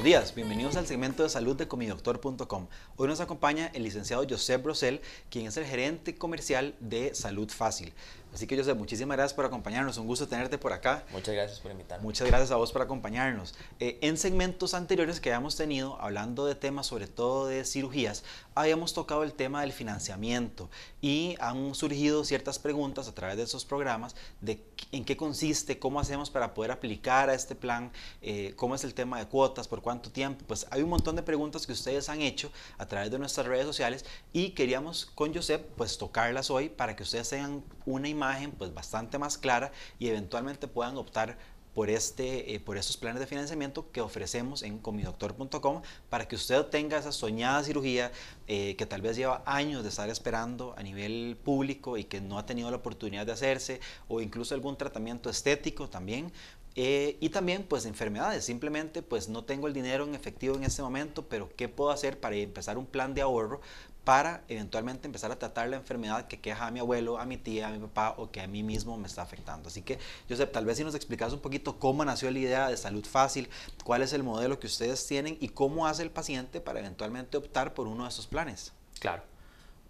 buenos días, bienvenidos al segmento de salud de comidoctor.com. Hoy nos acompaña el licenciado Josep Brosel, quien es el gerente comercial de Salud Fácil. Así que José, muchísimas gracias por acompañarnos, un gusto tenerte por acá. Muchas gracias por invitarme. Muchas gracias a vos por acompañarnos. Eh, en segmentos anteriores que habíamos tenido, hablando de temas sobre todo de cirugías, habíamos tocado el tema del financiamiento y han surgido ciertas preguntas a través de esos programas de en qué consiste, cómo hacemos para poder aplicar a este plan, eh, cómo es el tema de cuotas, por cuánto tiempo. Pues hay un montón de preguntas que ustedes han hecho a través de nuestras redes sociales y queríamos con Josep pues tocarlas hoy para que ustedes tengan una imagen imagen pues bastante más clara y eventualmente puedan optar por, este, eh, por estos planes de financiamiento que ofrecemos en comidoctor.com para que usted tenga esa soñada cirugía eh, que tal vez lleva años de estar esperando a nivel público y que no ha tenido la oportunidad de hacerse o incluso algún tratamiento estético también. Eh, y también pues enfermedades, simplemente pues no tengo el dinero en efectivo en este momento, pero ¿qué puedo hacer para empezar un plan de ahorro para eventualmente empezar a tratar la enfermedad que queja a mi abuelo, a mi tía, a mi papá o que a mí mismo me está afectando. Así que, Josep, tal vez si nos explicas un poquito cómo nació la idea de salud fácil, cuál es el modelo que ustedes tienen y cómo hace el paciente para eventualmente optar por uno de esos planes. Claro.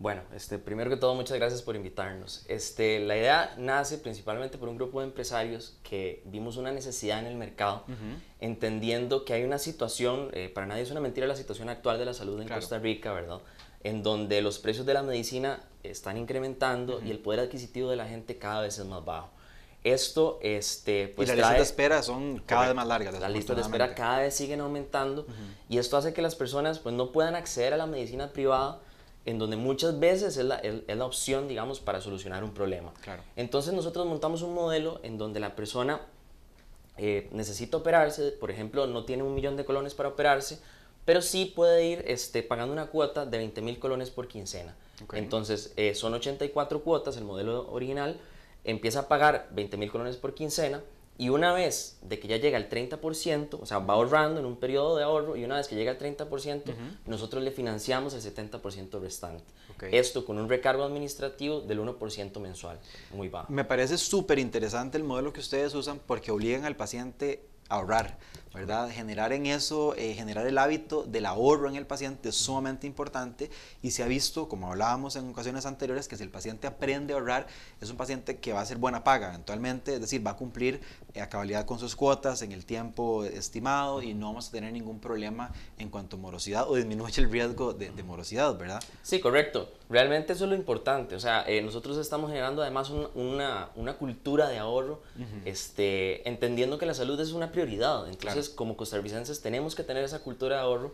Bueno, este, primero que todo, muchas gracias por invitarnos. Este, la idea nace principalmente por un grupo de empresarios que vimos una necesidad en el mercado, entendiendo que hay una situación, eh, para nadie es una mentira la situación actual de la salud en Costa Rica, ¿verdad? en donde los precios de la medicina están incrementando y el poder adquisitivo de la gente cada vez es más bajo. Esto, este, pues. Y las listas de espera son cada vez más largas. Las listas de espera cada vez siguen aumentando y esto hace que las personas, pues, no puedan acceder a la medicina privada en donde muchas veces es la, opción, digamos, para solucionar un problema. Entonces nosotros montamos un modelo en donde la persona eh, necesita operarse, por ejemplo, no tiene un millón de colones para operarse, pero sí puede ir este, pagando una cuota de 20 mil colones por quincena. Entonces, eh, son 84 cuotas, el modelo original empieza a pagar 20 mil colones por quincena y una vez de que ya llega al 30%, o sea, va ahorrando en un periodo de ahorro y una vez que llega el 30%, nosotros le financiamos el 70% restante. Esto con un recargo administrativo del 1% mensual, muy bajo. Me parece súper interesante el modelo que ustedes usan porque obligan al paciente a ahorrar. ¿verdad? Generar en eso, eh, generar el hábito del ahorro en el paciente es sumamente importante y se ha visto, como hablábamos en ocasiones anteriores, que si el paciente aprende a ahorrar, es un paciente que va a ser buena paga eventualmente, es decir, va a cumplir eh, a cabalidad con sus cuotas en el tiempo estimado y no vamos a tener ningún problema en cuanto a morosidad o disminuye el riesgo de, morosidad, ¿verdad? Sí, correcto. Realmente eso es lo importante. O sea, eh, nosotros estamos generando además una, cultura de ahorro, este, entendiendo que la salud es una prioridad. Entonces, como costarricenses, tenemos que tener esa cultura de ahorro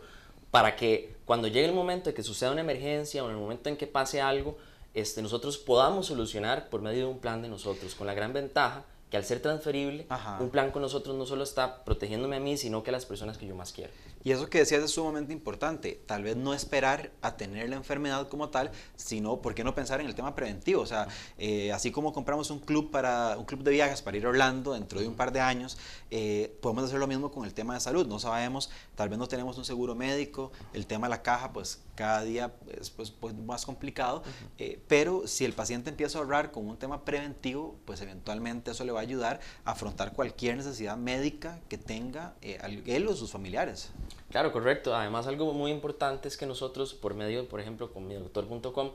para que cuando llegue el momento de que suceda una emergencia o en el momento en que pase algo, este, nosotros podamos solucionar por medio de un plan de nosotros, con la gran ventaja que al ser transferible, un plan con nosotros no solo está protegiéndome a mí, sino que a las personas que yo más quiero. Y eso que decías es sumamente importante. Tal vez no esperar a tener la enfermedad como tal, sino, ¿por qué no pensar en el tema preventivo? O sea, eh, así como compramos un club, para, un club de viajes para ir a Orlando dentro de un par de años, eh, podemos hacer lo mismo con el tema de salud. No sabemos, tal vez no tenemos un seguro médico, el tema de la caja, pues cada día es pues, pues, más complicado, eh, pero si el paciente empieza a ahorrar con un tema preventivo, pues eventualmente eso le va a ayudar a afrontar cualquier necesidad médica que tenga él o sus familiares. Claro, correcto. Además, algo muy importante es que nosotros, por medio, por ejemplo, con doctor.com,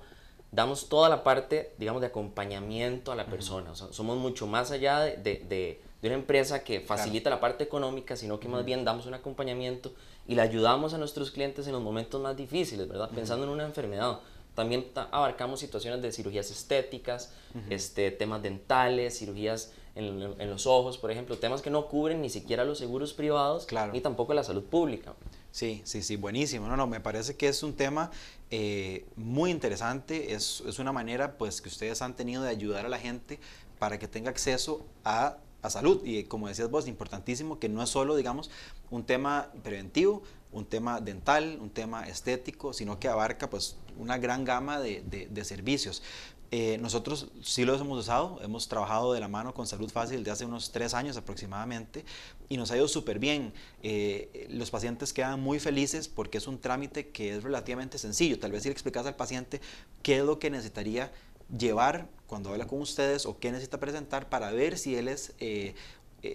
damos toda la parte, digamos, de acompañamiento a la persona. somos mucho más allá de, una empresa que facilita la parte económica, sino que más bien damos un acompañamiento y le ayudamos a nuestros clientes en los momentos más difíciles, ¿verdad? Pensando en una enfermedad también abarcamos situaciones de cirugías estéticas, este, temas dentales, cirugías en, los ojos, por ejemplo, temas que no cubren ni siquiera los seguros privados claro. ni tampoco la salud pública. Sí, sí, sí, buenísimo. No, no, me parece que es un tema eh, muy interesante. Es, una manera pues, que ustedes han tenido de ayudar a la gente para que tenga acceso a, salud. Y como decías vos, importantísimo que no es solo, digamos, un tema preventivo, un tema dental, un tema estético, sino que abarca pues una gran gama de, servicios. Eh, nosotros sí los hemos usado, hemos trabajado de la mano con Salud Fácil de hace unos tres años aproximadamente y nos ha ido súper bien. Eh, los pacientes quedan muy felices porque es un trámite que es relativamente sencillo. Tal vez si le explicas al paciente qué es lo que necesitaría llevar cuando habla con ustedes o qué necesita presentar para ver si él es eh,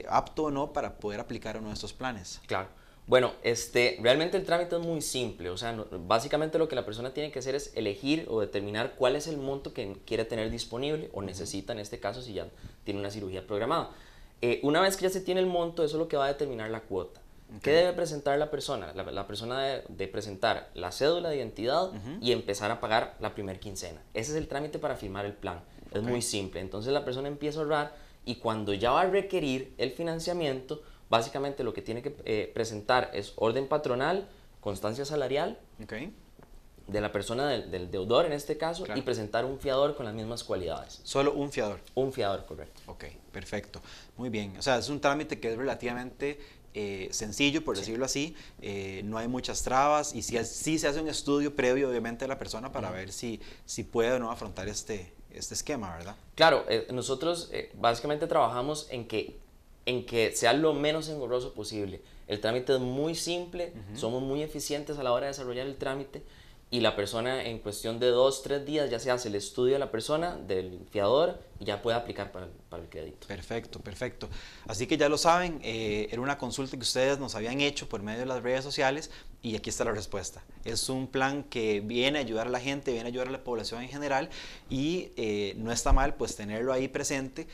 apto o no para poder aplicar uno de estos planes. Claro. Bueno, este, realmente el trámite es muy simple, o sea, básicamente lo que la persona tiene que hacer es elegir o determinar cuál es el monto que quiere tener disponible o necesita en este caso si ya tiene una cirugía programada. Eh, una vez que ya se tiene el monto, eso es lo que va a determinar la cuota. ¿Qué debe presentar la persona? La, persona debe presentar la cédula de identidad y empezar a pagar la primer quincena. Ese es el trámite para firmar el plan. Es muy simple. Entonces la persona empieza a ahorrar y cuando ya va a requerir el financiamiento, Básicamente lo que tiene que eh, presentar es orden patronal, constancia salarial de la persona del, deudor en este caso y presentar un fiador con las mismas cualidades. Solo un fiador. Un fiador, correcto. Ok, perfecto. Muy bien. O sea, es un trámite que es relativamente eh, sencillo, por decirlo así, eh, no hay muchas trabas y sí, se hace un estudio previo, obviamente, de la persona para ver si, si puede o no afrontar este, este esquema, ¿verdad? Claro, nosotros básicamente trabajamos en que en que sea lo menos engorroso posible. El trámite es muy simple, somos muy eficientes a la hora de desarrollar el trámite y la persona en cuestión de dos, tres días ya se hace el estudio de la persona, del fiador, y ya puede aplicar para el, crédito. Perfecto, perfecto. Así que ya lo saben, eh, era una consulta que ustedes nos habían hecho por medio de las redes sociales y aquí está la respuesta. Es un plan que viene a ayudar a la gente, viene a ayudar a la población en general y eh, no está mal pues tenerlo ahí presente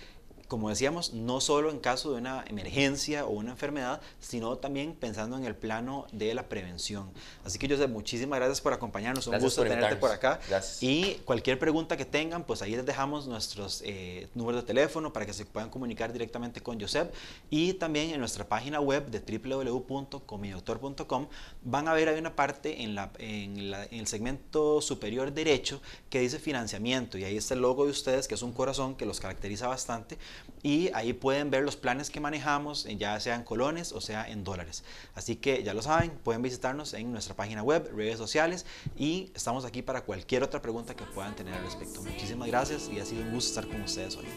como decíamos, no solo en caso de una emergencia o una enfermedad, sino también pensando en el plano de la prevención. Así que Josep muchísimas gracias por acompañarnos, un gusto tenerte por acá. Gracias. Y cualquier pregunta que tengan, pues ahí les dejamos nuestros eh, números de teléfono para que se puedan comunicar directamente con Josep y también en nuestra página web de www.comidoctor.com van a ver hay una parte en, la, en, la, en el segmento superior derecho que dice financiamiento y ahí está el logo de ustedes que es un corazón que los caracteriza bastante y ahí pueden ver los planes que manejamos, eh, ya sean colones o sea en dólares. Así que ya lo saben, pueden visitarnos en nuestra página web, redes sociales y estamos aquí para cualquier otra pregunta que puedan tener al respecto. Muchísimas gracias y ha sido un gusto estar con ustedes hoy.